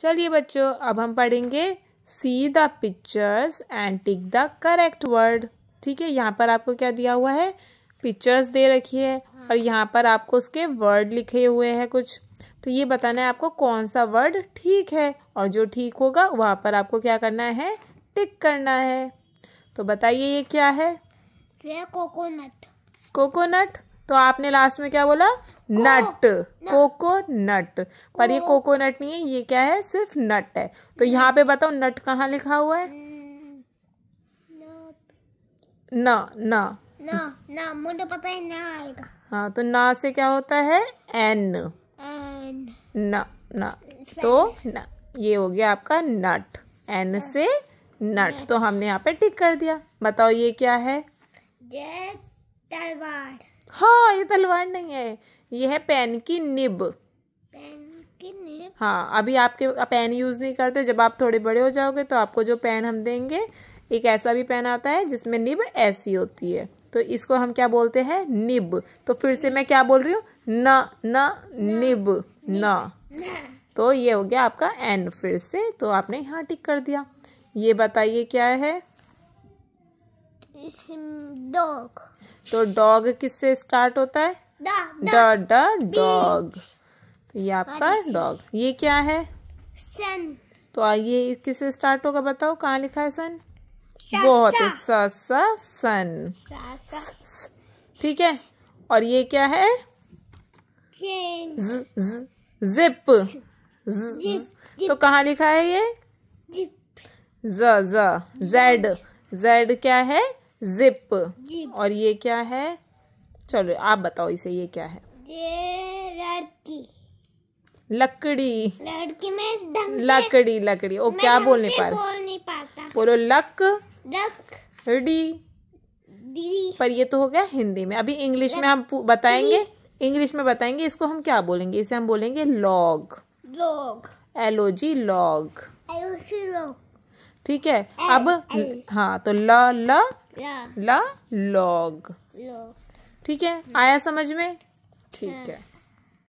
चलिए बच्चों अब हम पढ़ेंगे see the pictures and tick the correct word ठीक है यहाँ पर आपको क्या दिया हुआ है पिक्चर्स दे रखी है और यहाँ पर आपको उसके वर्ड लिखे हुए हैं कुछ तो ये बताना है आपको कौन सा वर्ड ठीक है और जो ठीक होगा वहाँ पर आपको क्या करना है टिक करना है तो बताइए ये क्या है कोकोनट कोकोनट तो आपने लास्ट में क्या बोला नट कोको नट पर ये कोको नट नहीं है ये क्या है सिर्फ नट है तो यहाँ पे बताओ नट कहाँ लिखा हुआ है न न ना मुझे पता है ना आएगा हाँ तो ना से क्या होता है एन एन ना ना तो ना ये हो गया आपका नट एन हाँ। से नट तो हमने यहाँ पे टिक कर दिया बताओ ये क्या है ये तलवार हाँ ये तलवार नहीं है ये है पेन की निब पेन की निब हाँ अभी आपके पेन यूज़ नहीं करते जब आप थोड़े बड़े हो जाओगे तो आपको जो पेन हम देंगे एक ऐसा भी पेन आता है जिसमें निब ऐसी होती है तो इसको हम क्या बोलते हैं निब तो फिर से मैं क्या बोल रही हूँ न न निब न तो ये हो गया आपका एन फिर से तो आपने यहाँ टिक कर दिया ये बताइए क्या है डॉग तो डॉग किससे स्टार्ट होता है ड डॉग तो ये आपका डॉग ये क्या है सन तो आइए किससे स्टार्ट होगा बताओ कहाँ लिखा है सन बहुत सा सन ठीक है और ये क्या है जिप तो कहा लिखा है ये जेड जेड क्या है जिप और ये क्या है चलो आप बताओ इसे ये क्या है ये लड़की लकड़ी लड़की में लकड़ी लकड़ी ओ क्या बोलने पा बोलो लक लकड़ी पर ये तो हो गया हिंदी में अभी इंग्लिश में हम बताएंगे इंग्लिश में बताएंगे इसको हम क्या बोलेंगे इसे हम बोलेंगे log log L O G log ठीक है अब हाँ तो ल ल ला लॉग ठीक है आया समझ में ठीक हाँ। है